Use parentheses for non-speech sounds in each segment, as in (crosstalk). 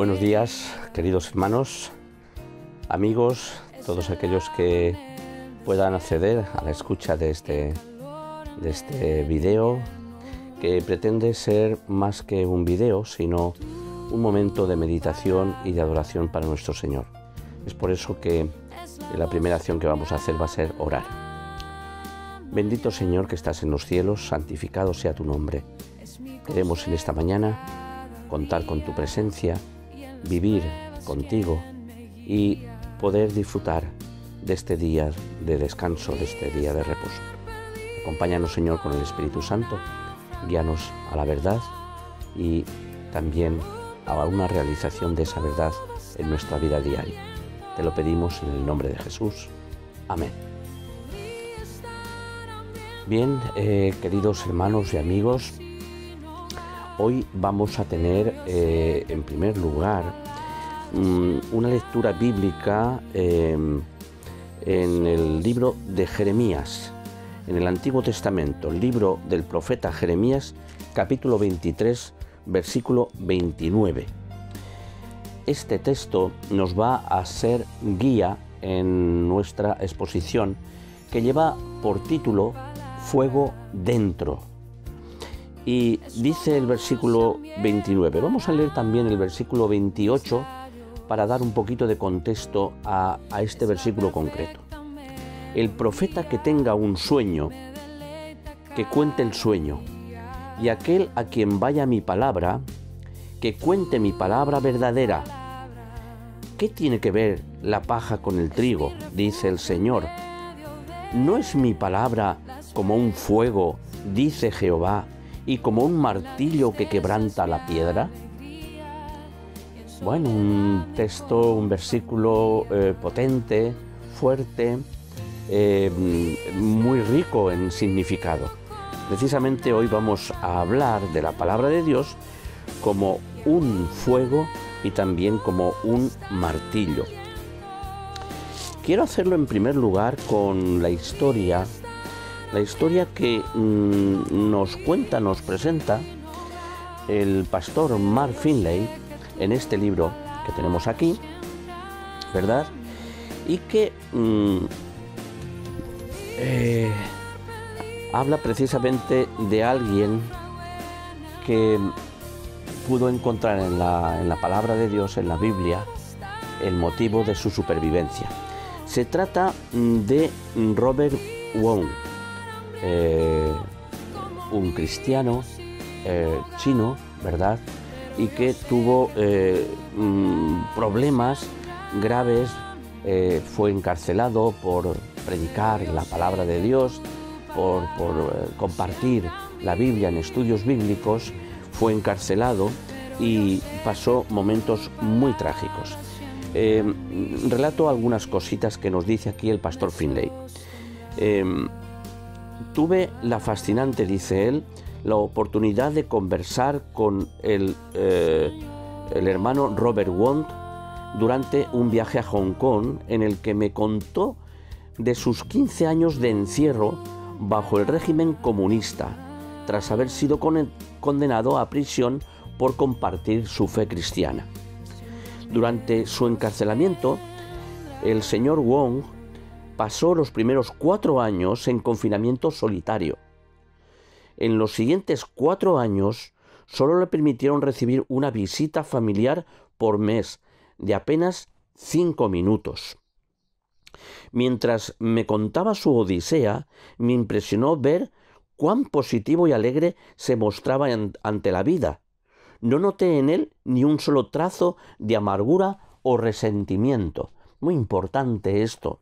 Buenos días, queridos hermanos, amigos, todos aquellos que puedan acceder a la escucha de este, de este video, que pretende ser más que un video, sino un momento de meditación y de adoración para nuestro Señor. Es por eso que la primera acción que vamos a hacer va a ser orar. Bendito Señor que estás en los cielos, santificado sea tu nombre. Queremos en esta mañana contar con tu presencia vivir contigo y poder disfrutar de este día de descanso, de este día de reposo. Acompáñanos, Señor, con el Espíritu Santo, guíanos a la verdad y también a una realización de esa verdad en nuestra vida diaria. Te lo pedimos en el nombre de Jesús. Amén. Bien, eh, queridos hermanos y amigos, hoy vamos a tener eh, en primer lugar, mm, una lectura bíblica em, en el libro de Jeremías, en el Antiguo Testamento, el libro del profeta Jeremías, capítulo 23, versículo 29. Este texto nos va a ser guía en nuestra exposición que lleva por título Fuego dentro. Y dice el versículo 29. Vamos a leer también el versículo 28 para dar un poquito de contexto a, este versículo concreto. El profeta que tenga un sueño, que cuente el sueño, y aquel a quien vaya mi palabra, que cuente mi palabra verdadera. ¿Qué tiene que ver la paja con el trigo? dice el Señor. ¿No es mi palabra como un fuego, dice Jehová, y como un martillo que quebranta la piedra. Bueno, un texto, un versículo eh, potente, fuerte, eh, muy rico en significado. Precisamente hoy vamos a hablar de la palabra de Dios como un fuego y también como un martillo. Quiero hacerlo en primer lugar con la historia la historia que mm, nos cuenta, nos presenta el pastor Mark Finlay en este libro que tenemos aquí, ¿verdad? Y que mm, eh, habla precisamente de alguien que pudo encontrar en la, en la palabra de Dios, en la Biblia, el motivo de su supervivencia. Se trata mm, de Robert Wong eh, un cristiano eh, chino, ¿verdad? Y que tuvo eh, mm, problemas graves, fue encarcelado por predicar la palabra de Dios, por, compartir la Biblia en estudios bíblicos, fue encarcelado y pasó momentos muy trágicos. relato algunas cositas que nos dice aquí el pastor Finlay tuve la fascinante, dice él, la oportunidad de conversar con el, eh, el hermano Robert Wong... durante un viaje a Hong Kong en el que me contó de sus 15 años de encierro bajo el régimen comunista, tras haber sido condenado a prisión por compartir su fe cristiana. Durante su encarcelamiento, el señor Wong pasó los primeros cuatro años en confinamiento solitario. En los siguientes cuatro años solo le permitieron recibir una visita familiar por mes de apenas cinco minutos. Mientras me contaba su odisea, me impresionó ver cuán positivo y alegre se mostraba ante la vida. No noté en él ni un solo trazo de amargura o resentimiento. Muy importante esto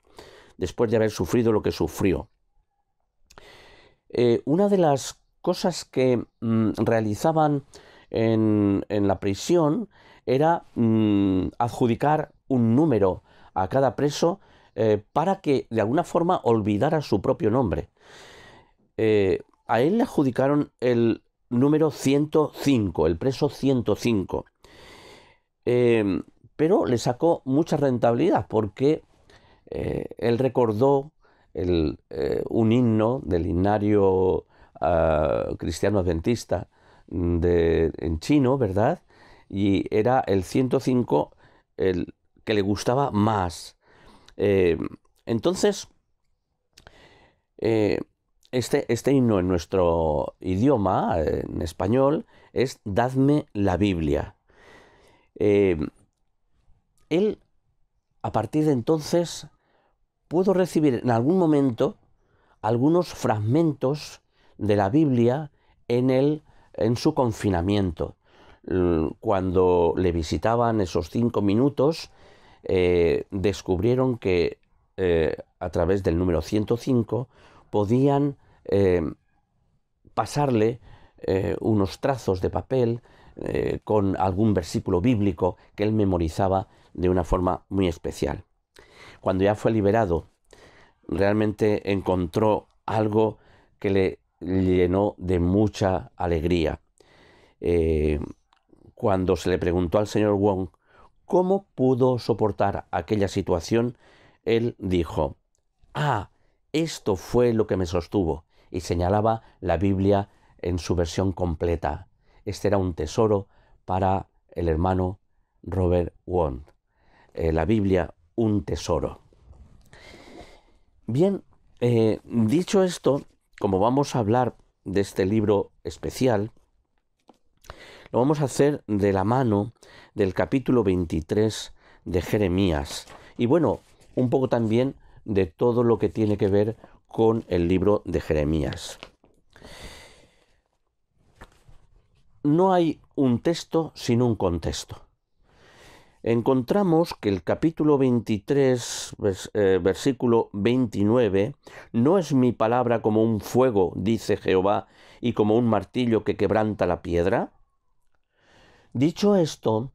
después de haber sufrido lo que sufrió. Eh, una de las cosas que mm, realizaban en, la prisión era mm, adjudicar un número a cada preso eh, para que de alguna forma olvidara su propio nombre. Eh, a él le adjudicaron el número 105, el preso 105. pero le sacó mucha rentabilidad porque eh, él recordó eh, un himno del himnario ah, cristiano adventista mm, en chino, ¿verdad? Y era el 105 el que le gustaba más. Eh, entonces, este, este himno en nuestro idioma, en español, es Dadme la Biblia. él, a partir de entonces, puedo recibir en algún momento algunos fragmentos de la Biblia en, el, en su confinamiento. Cuando le visitaban esos cinco minutos, eh, descubrieron que eh, a través del número 105 podían eh, pasarle unos trazos de papel con algún versículo bíblico que él memorizaba de una forma muy especial cuando ya fue liberado, realmente encontró algo que le llenó de mucha alegría. Eh, cuando se le preguntó al señor Wong cómo pudo soportar aquella situación, él dijo, ah, esto fue lo que me sostuvo, y señalaba la Biblia en su versión completa. Este era un tesoro para el hermano Robert Wong. Eh, la Biblia un tesoro. Bien, eh, dicho esto, como vamos a hablar de este libro especial, lo vamos a hacer de la mano del capítulo 23 de Jeremías. Y bueno, un poco también de todo lo que tiene que ver con el libro de Jeremías. No hay un texto sin un contexto encontramos que el capítulo 23, eh, versículo 29, no es mi palabra como un fuego, dice Jehová, y como un martillo que quebranta la piedra. Dicho esto,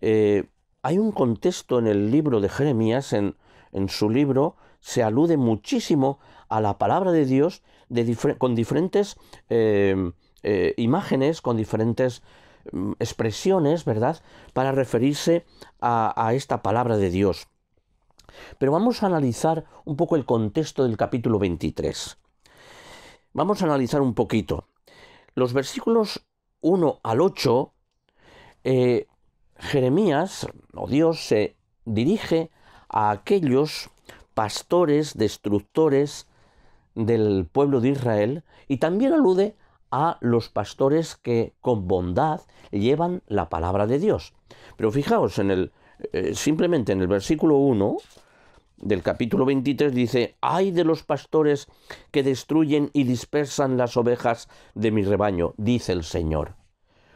eh, hay un contexto en el libro de Jeremías, en, su libro, se alude muchísimo a la palabra de Dios con diferentes eh, imágenes, con diferentes Mm, expresiones, ¿verdad?, para referirse a, esta palabra de Dios. Pero vamos a analizar un poco el contexto del capítulo 23. Vamos a analizar un poquito. Los versículos 1 al 8, eh, Jeremías, o Dios, se dirige a aquellos pastores, destructores del pueblo de Israel, y también alude a los pastores que con bondad llevan la palabra de Dios. Pero fijaos en el eh, simplemente en el versículo 1 del capítulo 23 dice, "Ay de los pastores que destruyen y dispersan las ovejas de mi rebaño", dice el Señor.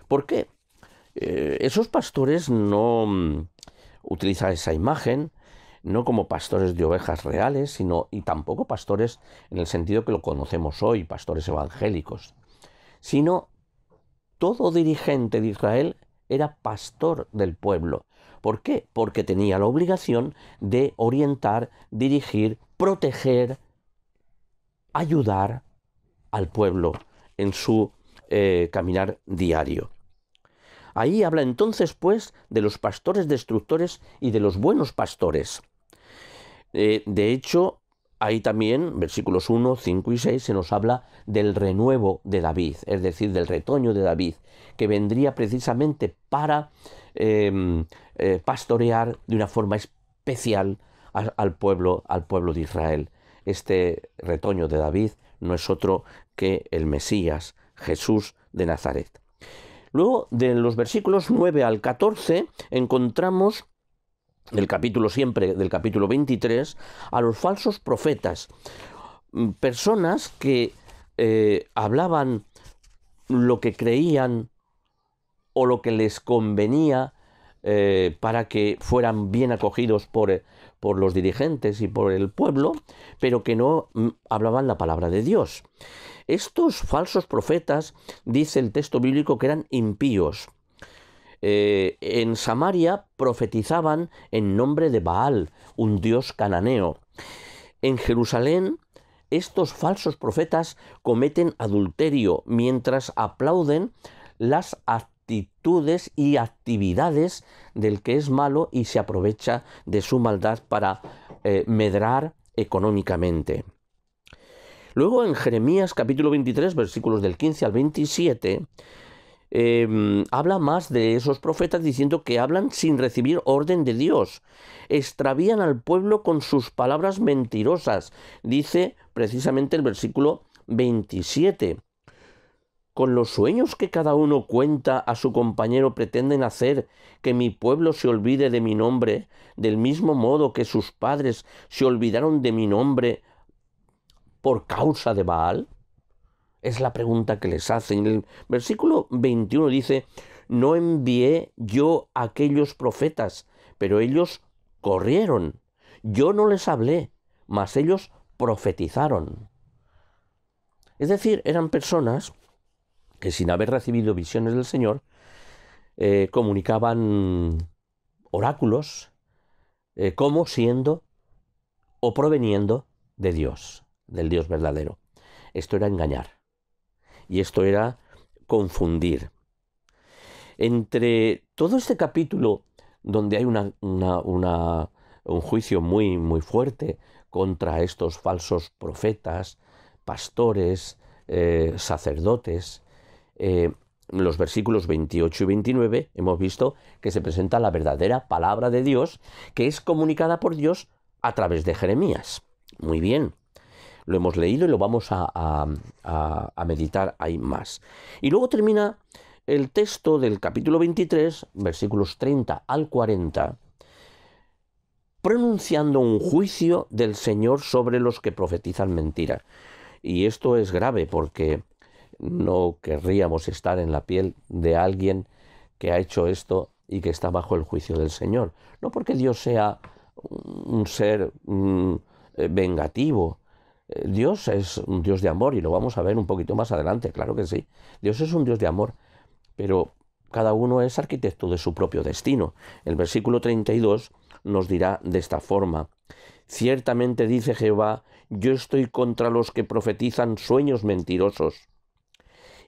¿Por qué? Eh, esos pastores no mm, utilizan esa imagen, no como pastores de ovejas reales, sino y tampoco pastores en el sentido que lo conocemos hoy, pastores evangélicos sino todo dirigente de Israel era pastor del pueblo. ¿Por qué? Porque tenía la obligación de orientar, dirigir, proteger, ayudar al pueblo en su eh, caminar diario. Ahí habla entonces, pues, de los pastores destructores y de los buenos pastores. Eh, de hecho, Ahí también, versículos 1, 5 y 6, se nos habla del renuevo de David, es decir, del retoño de David, que vendría precisamente para em, eh, pastorear de una forma especial al, pueblo, al pueblo de Israel. Este retoño de David no es otro que el Mesías, Jesús de Nazaret. Luego, de los versículos 9 al 14, encontramos del capítulo siempre, del capítulo 23, a los falsos profetas, mm, personas que eh, hablaban lo que creían o lo que les convenía eh, para que fueran bien acogidos por, eh, por los dirigentes y por el pueblo, pero que no mm, hablaban la palabra de Dios. Estos falsos profetas, dice el texto bíblico, que eran impíos. Eh, en Samaria profetizaban en nombre de Baal, un dios cananeo. En Jerusalén estos falsos profetas cometen adulterio mientras aplauden las actitudes y actividades del que es malo y se aprovecha de su maldad para eh, medrar económicamente. Luego en Jeremías capítulo 23 versículos del 15 al 27 Em, habla más de esos profetas diciendo que hablan sin recibir orden de Dios. Extravían al pueblo con sus palabras mentirosas, dice precisamente el versículo 27. Con los sueños que cada uno cuenta a su compañero pretenden hacer que mi pueblo se olvide de mi nombre, del mismo modo que sus padres se olvidaron de mi nombre por causa de Baal. Es la pregunta que les hacen. El versículo 21 dice, no envié yo a aquellos profetas, pero ellos corrieron. Yo no les hablé, mas ellos profetizaron. Es decir, eran personas que sin haber recibido visiones del Señor, eh, comunicaban oráculos eh, como siendo o proveniendo de Dios, del Dios verdadero. Esto era engañar y esto era confundir. Entre todo este capítulo, donde hay un juicio muy, muy fuerte contra estos falsos profetas, pastores, eh, sacerdotes, eh, los versículos 28 y 29 hemos visto que se presenta la verdadera palabra de Dios que es comunicada por Dios a través de Jeremías. Muy bien lo hemos leído y lo vamos a, meditar ahí más. Y luego termina el texto del capítulo 23, versículos 30 al 40, pronunciando un juicio del Señor sobre los que profetizan mentira. Y esto es grave porque no querríamos estar en la piel de alguien que ha hecho esto y que está bajo el juicio del Señor. No porque Dios sea un ser mm, eh, vengativo, Dios es un Dios de amor y lo vamos a ver un poquito más adelante, claro que sí. Dios es un Dios de amor, pero cada uno es arquitecto de su propio destino. El versículo 32 nos dirá de esta forma, ciertamente dice Jehová, yo estoy contra los que profetizan sueños mentirosos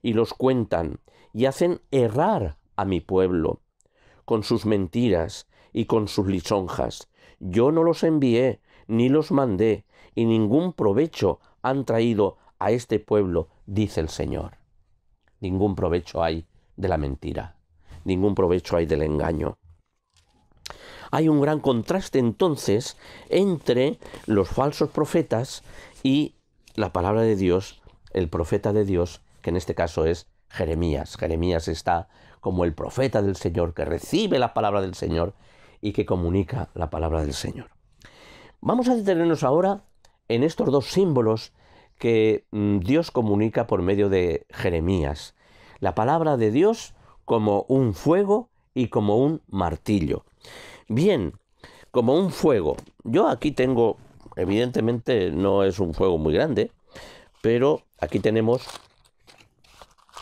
y los cuentan y hacen errar a mi pueblo con sus mentiras y con sus lisonjas. Yo no los envié ni los mandé, y ningún provecho han traído a este pueblo, dice el Señor. Ningún provecho hay de la mentira, ningún provecho hay del engaño. Hay un gran contraste entonces entre los falsos profetas y la palabra de Dios, el profeta de Dios, que en este caso es Jeremías. Jeremías está como el profeta del Señor, que recibe la palabra del Señor y que comunica la palabra del Señor. Vamos a detenernos ahora en estos dos símbolos que mm, Dios comunica por medio de Jeremías. La palabra de Dios como un fuego y como un martillo. Bien, como un fuego. Yo aquí tengo, evidentemente no es un fuego muy grande, pero aquí tenemos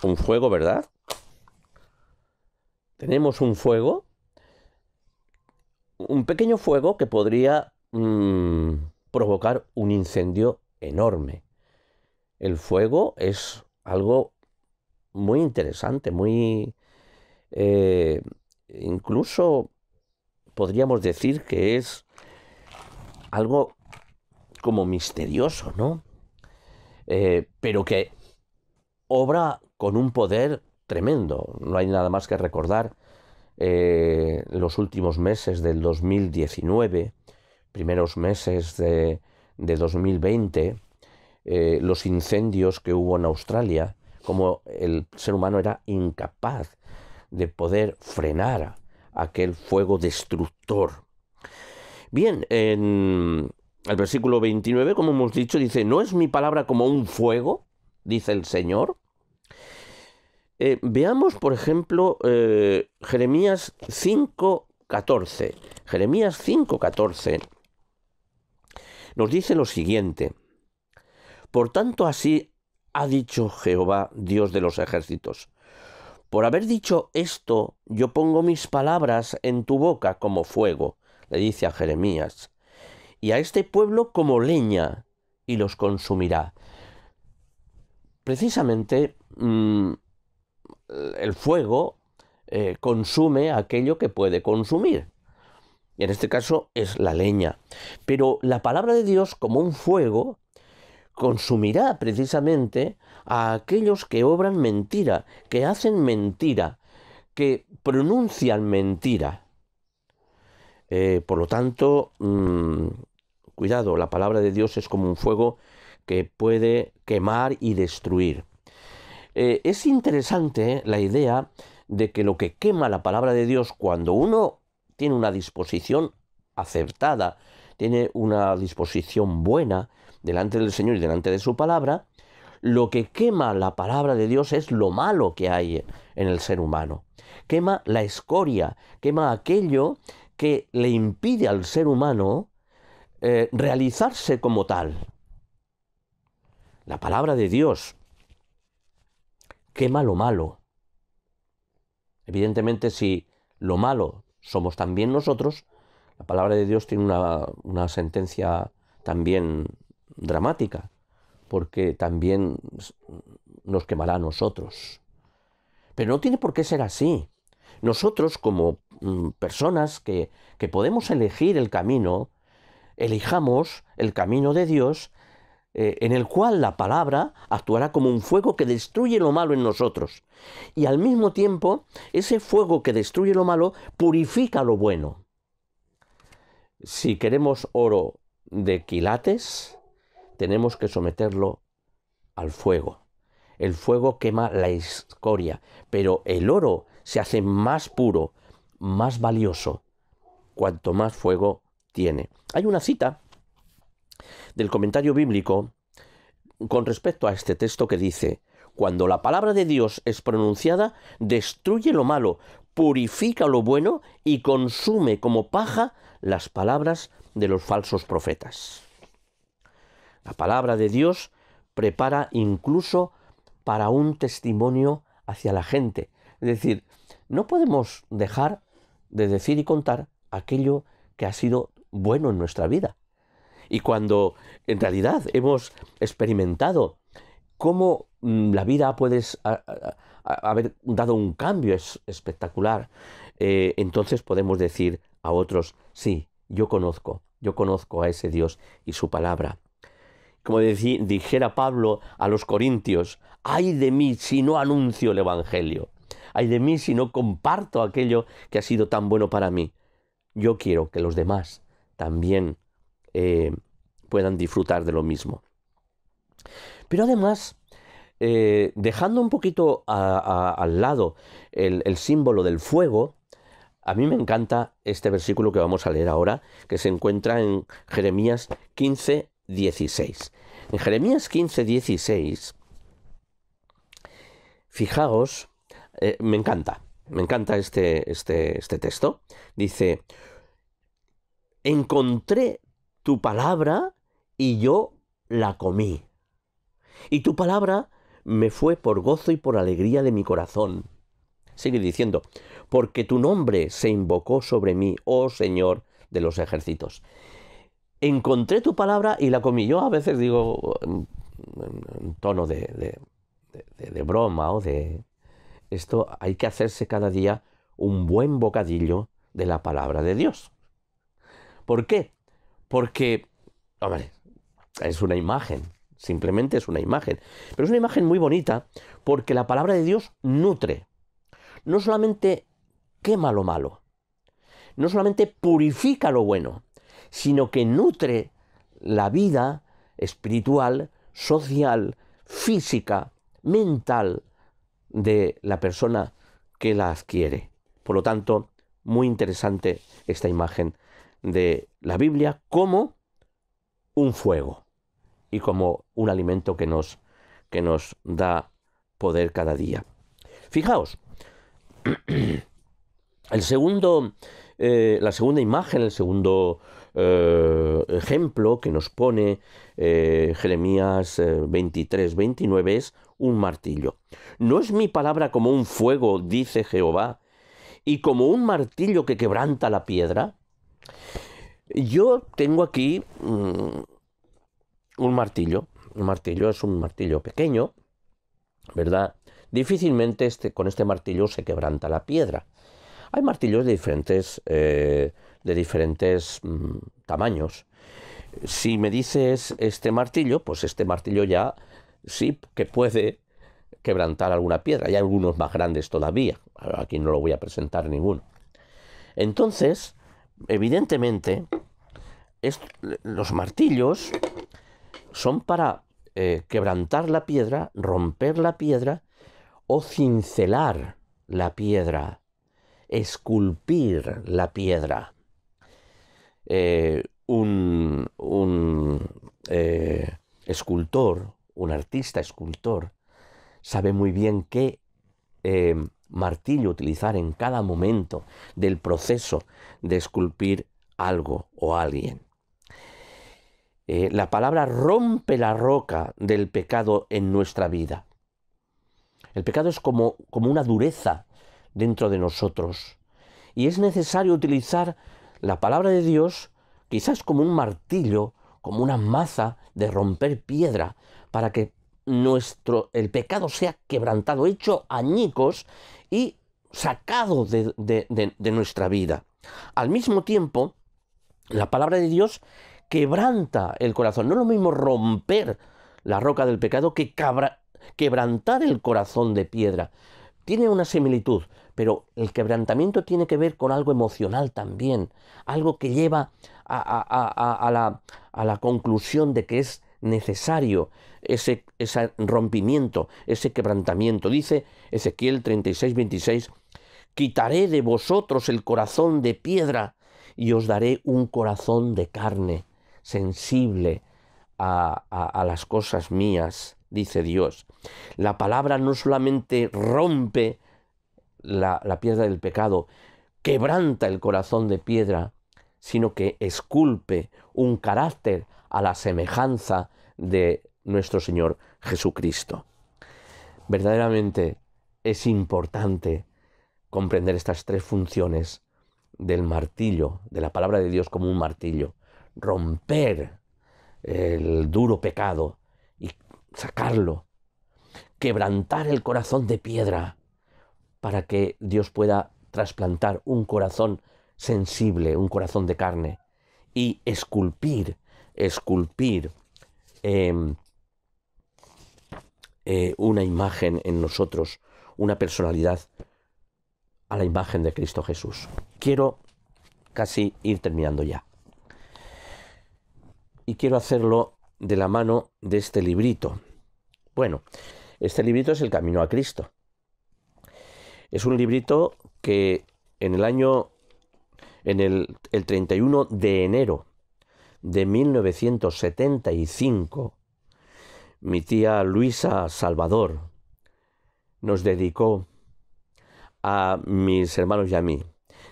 un fuego, ¿verdad? Tenemos un fuego, un pequeño fuego que podría... Mm, provocar un incendio enorme. El fuego es algo muy interesante, muy... Eh, incluso podríamos decir que es algo como misterioso, ¿no? Eh, pero que obra con un poder tremendo. No hay nada más que recordar eh, los últimos meses del 2019, primeros meses de, 2020, eh, los incendios que hubo en Australia, como el ser humano era incapaz de poder frenar aquel fuego destructor. Bien, en el versículo 29, como hemos dicho, dice, ¿no es mi palabra como un fuego? dice el Señor. Eh, veamos, por ejemplo, eh, Jeremías 5.14. Jeremías 5.14 nos dice lo siguiente. Por tanto así ha dicho Jehová, Dios de los ejércitos. Por haber dicho esto, yo pongo mis palabras en tu boca como fuego, le dice a Jeremías, y a este pueblo como leña, y los consumirá. Precisamente mm, el fuego eh, consume aquello que puede consumir en este caso es la leña. Pero la palabra de Dios como un fuego consumirá precisamente a aquellos que obran mentira, que hacen mentira, que pronuncian mentira. Eh, por lo tanto, mm, cuidado, la palabra de Dios es como un fuego que puede quemar y destruir. Eh, es interesante la idea de que lo que quema la palabra de Dios cuando uno tiene una disposición acertada, tiene una disposición buena delante del Señor y delante de su palabra, lo que quema la palabra de Dios es lo malo que hay en el ser humano. Quema la escoria, quema aquello que le impide al ser humano eh, realizarse como tal. La palabra de Dios quema lo malo. Evidentemente si lo malo somos también nosotros, la palabra de Dios tiene una, sentencia también dramática, porque también nos quemará a nosotros. Pero no tiene por qué ser así. Nosotros como mm, personas que, que podemos elegir el camino, elijamos el camino de Dios eh, en el cual la palabra actuará como un fuego que destruye lo malo en nosotros. Y al mismo tiempo, ese fuego que destruye lo malo purifica lo bueno. Si queremos oro de quilates, tenemos que someterlo al fuego. El fuego quema la escoria, pero el oro se hace más puro, más valioso, cuanto más fuego tiene. Hay una cita del comentario bíblico con respecto a este texto que dice, cuando la palabra de Dios es pronunciada, destruye lo malo, purifica lo bueno y consume como paja las palabras de los falsos profetas. La palabra de Dios prepara incluso para un testimonio hacia la gente. Es decir, no podemos dejar de decir y contar aquello que ha sido bueno en nuestra vida. Y cuando en realidad hemos experimentado cómo mm, la vida puede haber dado un cambio espectacular, eh, entonces podemos decir a otros, sí, yo conozco, yo conozco a ese Dios y su palabra. Como dijera Pablo a los corintios, ay de mí si no anuncio el Evangelio, ay de mí si no comparto aquello que ha sido tan bueno para mí. Yo quiero que los demás también eh, puedan disfrutar de lo mismo. Pero además, eh, dejando un poquito al lado el, símbolo del fuego, a mí me encanta este versículo que vamos a leer ahora, que se encuentra en Jeremías 15, 16. En Jeremías 15, 16, fijaos, eh, me encanta, me encanta este, este, este texto. Dice, encontré tu palabra y yo la comí. Y tu palabra me fue por gozo y por alegría de mi corazón. Sigue diciendo, porque tu nombre se invocó sobre mí, oh Señor de los ejércitos. Encontré tu palabra y la comí. Yo a veces digo en, tono de, de broma o de... Esto hay que hacerse cada día un buen bocadillo de la palabra de Dios. ¿Por qué? Porque, hombre, es una imagen, simplemente es una imagen. Pero es una imagen muy bonita porque la palabra de Dios nutre. No solamente quema lo malo, no solamente purifica lo bueno, sino que nutre la vida espiritual, social, física, mental de la persona que la adquiere. Por lo tanto, muy interesante esta imagen de la Biblia como un fuego y como un alimento que nos, que nos da poder cada día. Fijaos, (clears throat) el segundo, eh, la segunda imagen, el segundo eh, ejemplo que nos pone eh, Jeremías 23, 29 es un martillo. No es mi palabra como un fuego, dice Jehová, y como un martillo que quebranta la piedra. Yo tengo aquí mm, un martillo. Un martillo es un martillo pequeño, ¿verdad? Difícilmente este, con este martillo se quebranta la piedra. Hay martillos de diferentes, eh, de diferentes mm, tamaños. Si me dices este martillo, pues este martillo ya sí que puede quebrantar alguna piedra. Hay algunos más grandes todavía. Aquí no lo voy a presentar ninguno. Entonces, evidentemente, los martillos son para eh, quebrantar la piedra, romper la piedra o cincelar la piedra, esculpir la piedra. Eh, un, un eh, escultor, un artista escultor, sabe muy bien que martillo utilizar en cada momento del proceso de esculpir algo o alguien. Eh, la palabra rompe la roca del pecado en nuestra vida. El pecado es como, como una dureza dentro de nosotros. Y es necesario utilizar la palabra de Dios quizás como un martillo, como una maza de romper piedra, para que nuestro, el pecado sea quebrantado, hecho añicos y sacado de, nuestra vida. Al mismo tiempo, la palabra de Dios quebranta el corazón. No es lo mismo romper la roca del pecado que quebrantar el corazón de piedra. Tiene una similitud, pero el quebrantamiento tiene que ver con algo emocional también, algo que lleva a, la, a, la, conclusión de que es necesario ese, ese rompimiento, ese quebrantamiento. Dice Ezequiel 36, 26, quitaré de vosotros el corazón de piedra y os daré un corazón de carne, sensible a, las cosas mías, dice Dios. La palabra no solamente rompe la, la piedra del pecado, quebranta el corazón de piedra, sino que esculpe un carácter a la semejanza de nuestro Señor Jesucristo. Verdaderamente es importante comprender estas tres funciones del martillo, de la palabra de Dios como un martillo, romper el duro pecado y sacarlo, quebrantar el corazón de piedra para que Dios pueda trasplantar un corazón sensible, un corazón de carne y esculpir esculpir em, eh, una imagen en nosotros, una personalidad a la imagen de Cristo Jesús. Quiero casi ir terminando ya. Y quiero hacerlo de la mano de este librito. Bueno, este librito es El Camino a Cristo. Es un librito que en el año, en el, el 31 de enero de 1975, mi tía Luisa Salvador nos dedicó a mis hermanos y a mí.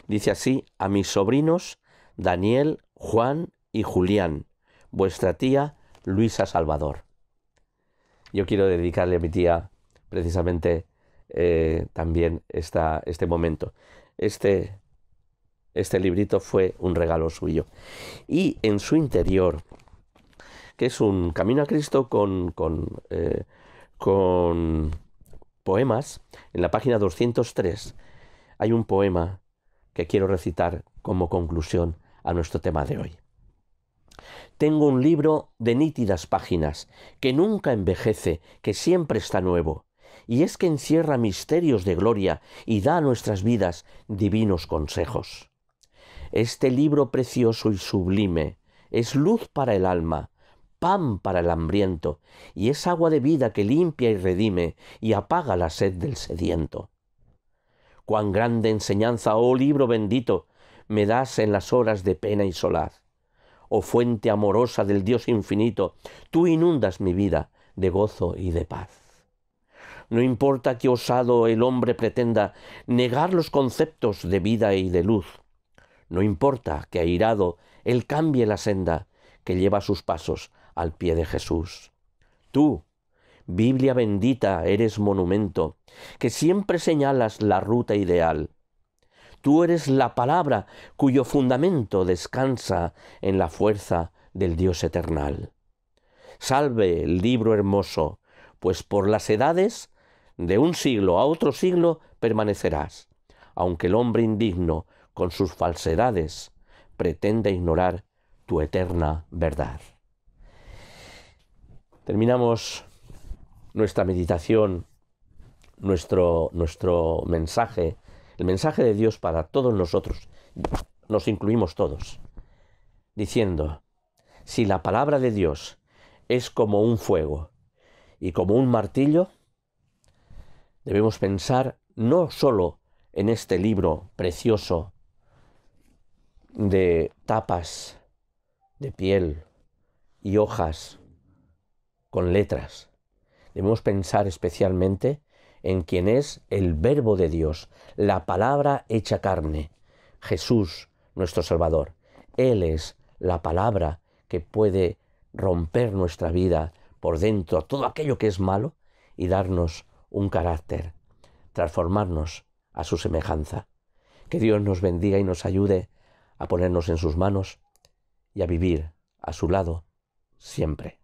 Dice así, a mis sobrinos Daniel, Juan y Julián, vuestra tía Luisa Salvador. Yo quiero dedicarle a mi tía precisamente eh, también este momento. Este este librito fue un regalo suyo. Y en su interior, que es un camino a Cristo con, con eh, poemas, en la página 203 hay un poema que quiero recitar como conclusión a nuestro tema de hoy. Tengo un libro de nítidas páginas, que nunca envejece, que siempre está nuevo, y es que encierra misterios de gloria y da a nuestras vidas divinos consejos. Este libro precioso y sublime es luz para el alma, pan para el hambriento, y es agua de vida que limpia y redime y apaga la sed del sediento. Cuán grande enseñanza, oh libro bendito, me das en las horas de pena y solaz. Oh fuente amorosa del Dios infinito, tú inundas mi vida de gozo y de paz. No importa que osado el hombre pretenda negar los conceptos de vida y de luz, no importa que airado Él cambie la senda que lleva sus pasos al pie de Jesús. Tú, Biblia bendita, eres monumento, que siempre señalas la ruta ideal. Tú eres la palabra cuyo fundamento descansa en la fuerza del Dios eternal. Salve el libro hermoso, pues por las edades, de un siglo a otro siglo, permanecerás, aunque el hombre indigno con sus falsedades, pretende ignorar tu eterna verdad. Terminamos nuestra meditación, nuestro, nuestro mensaje, el mensaje de Dios para todos nosotros, nos incluimos todos, diciendo, si la palabra de Dios es como un fuego y como un martillo, debemos pensar no sólo en este libro precioso de tapas de piel y hojas con letras. Debemos pensar especialmente en quien es el verbo de Dios, la palabra hecha carne, Jesús nuestro Salvador. Él es la palabra que puede romper nuestra vida por dentro, todo aquello que es malo, y darnos un carácter, transformarnos a su semejanza. Que Dios nos bendiga y nos ayude a ponernos en sus manos y a vivir a su lado siempre.